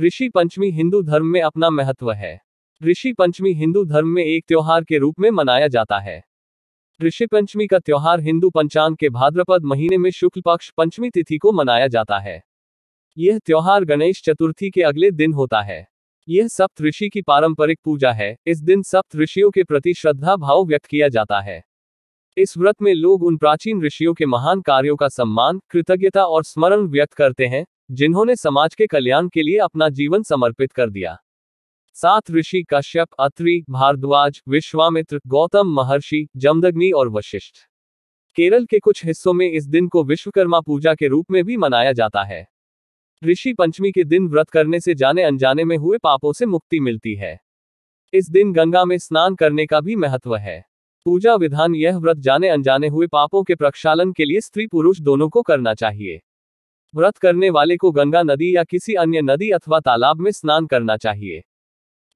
ऋषि पंचमी हिंदू धर्म में अपना महत्व है ऋषि पंचमी हिंदू धर्म में एक त्योहार के रूप में मनाया जाता है ऋषि पंचमी का त्योहार हिंदू पंचांग के भाद्रपद महीने में शुक्ल पक्ष पंचमी तिथि को मनाया जाता है यह त्योहार गणेश चतुर्थी के अगले दिन होता है यह सप्त ऋषि की पारंपरिक पूजा है इस दिन सप्त ऋषियों के प्रति श्रद्धा भाव व्यक्त किया जाता है इस व्रत में लोग उन प्राचीन ऋषियों के महान कार्यों का सम्मान कृतज्ञता और स्मरण व्यक्त करते हैं जिन्होंने समाज के कल्याण के लिए अपना जीवन समर्पित कर दिया साथ ऋषि कश्यप अत्रि भारद्वाज विश्वामित्र गौतम महर्षि जमदग्नि और वशिष्ठ केरल के कुछ हिस्सों में इस दिन को विश्वकर्मा पूजा के रूप में भी मनाया जाता है ऋषि पंचमी के दिन व्रत करने से जाने अनजाने में हुए पापों से मुक्ति मिलती है इस दिन गंगा में स्नान करने का भी महत्व है पूजा विधान यह व्रत जाने अनजाने हुए पापों के प्रक्षालन के लिए स्त्री पुरुष दोनों को करना चाहिए व्रत करने वाले को गंगा नदी या किसी अन्य नदी अथवा तालाब में स्नान करना चाहिए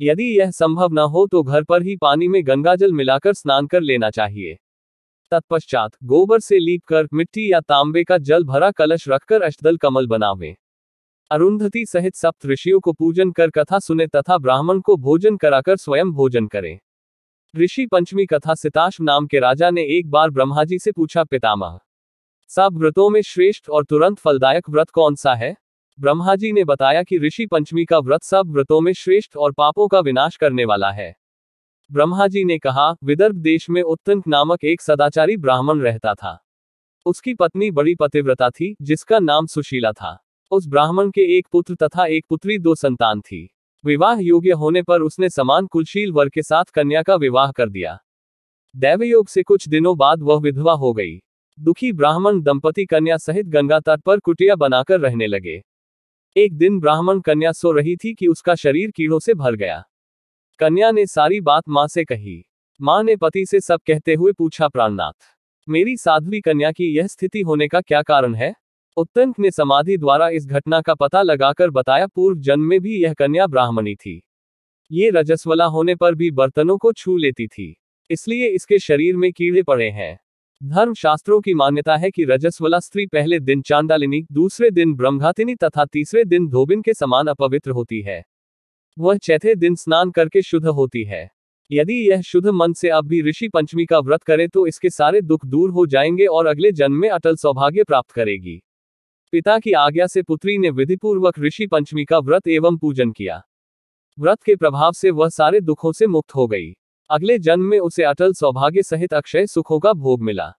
यदि यह संभव न हो तो घर पर ही पानी में गंगाजल मिलाकर स्नान कर लेना चाहिए तत्पश्चात गोबर से लीप कर मिट्टी या तांबे का जल भरा कलश रखकर अष्टदल कमल बनावे अरुंधति सहित सप्त ऋषियों को पूजन कर कथा सुने तथा ब्राह्मण को भोजन कराकर स्वयं भोजन करें ऋषि पंचमी कथा सिताश नाम के राजा ने एक बार ब्रह्मा जी से पूछा पितामह सब व्रतों में श्रेष्ठ और तुरंत फलदायक व्रत कौन सा है ब्रह्मा जी ने बताया कि ऋषि पंचमी का व्रत सब व्रतों में श्रेष्ठ और पापों का विनाश करने वाला है ब्रह्मा जी ने कहा विदर्भ देश में उत्तंक नामक एक सदाचारी ब्राह्मण रहता था उसकी पत्नी बड़ी पतिव्रता थी जिसका नाम सुशीला था उस ब्राह्मण के एक पुत्र तथा एक पुत्री दो संतान थी विवाह योग्य होने पर उसने समान कुलशील वर्ग के साथ कन्या का विवाह कर दिया दैवयोग से कुछ दिनों बाद वह विधवा हो गई दुखी ब्राह्मण दंपति कन्या सहित गंगा तट पर कुटिया बनाकर रहने लगे एक दिन ब्राह्मण कन्या सो रही थी कि उसका शरीर कीड़ों से भर गया कन्या ने सारी बात माँ से कही माँ ने पति से सब कहते हुए पूछा प्राणनाथ मेरी साध्वी कन्या की यह स्थिति होने का क्या कारण है उत्तंक ने समाधि द्वारा इस घटना का पता लगाकर बताया पूर्व जन्म में भी यह कन्या ब्राह्मणी थी ये रजस्वला होने पर भी बर्तनों को छू लेती थी इसलिए इसके शरीर में कीड़े पड़े हैं धर्म शास्त्रों की मान्यता है कि रजस्वला स्त्री पहले दिन चांदालिनी दूसरे दिन ब्रह्मघातिनी तथा तीसरे दिन धोबिन के समान अपवित्र होती है वह चौथे दिन स्नान करके शुद्ध होती है यदि यह शुद्ध मन से अब भी ऋषि पंचमी का व्रत करे तो इसके सारे दुख दूर हो जाएंगे और अगले जन्म में अटल सौभाग्य प्राप्त करेगी पिता की आज्ञा से पुत्री ने विधिपूर्वक ऋषि पंचमी का व्रत एवं पूजन किया व्रत के प्रभाव से वह सारे दुखों से मुक्त हो गई अगले जन्म में उसे अटल सौभाग्य सहित अक्षय सुखों का भोग मिला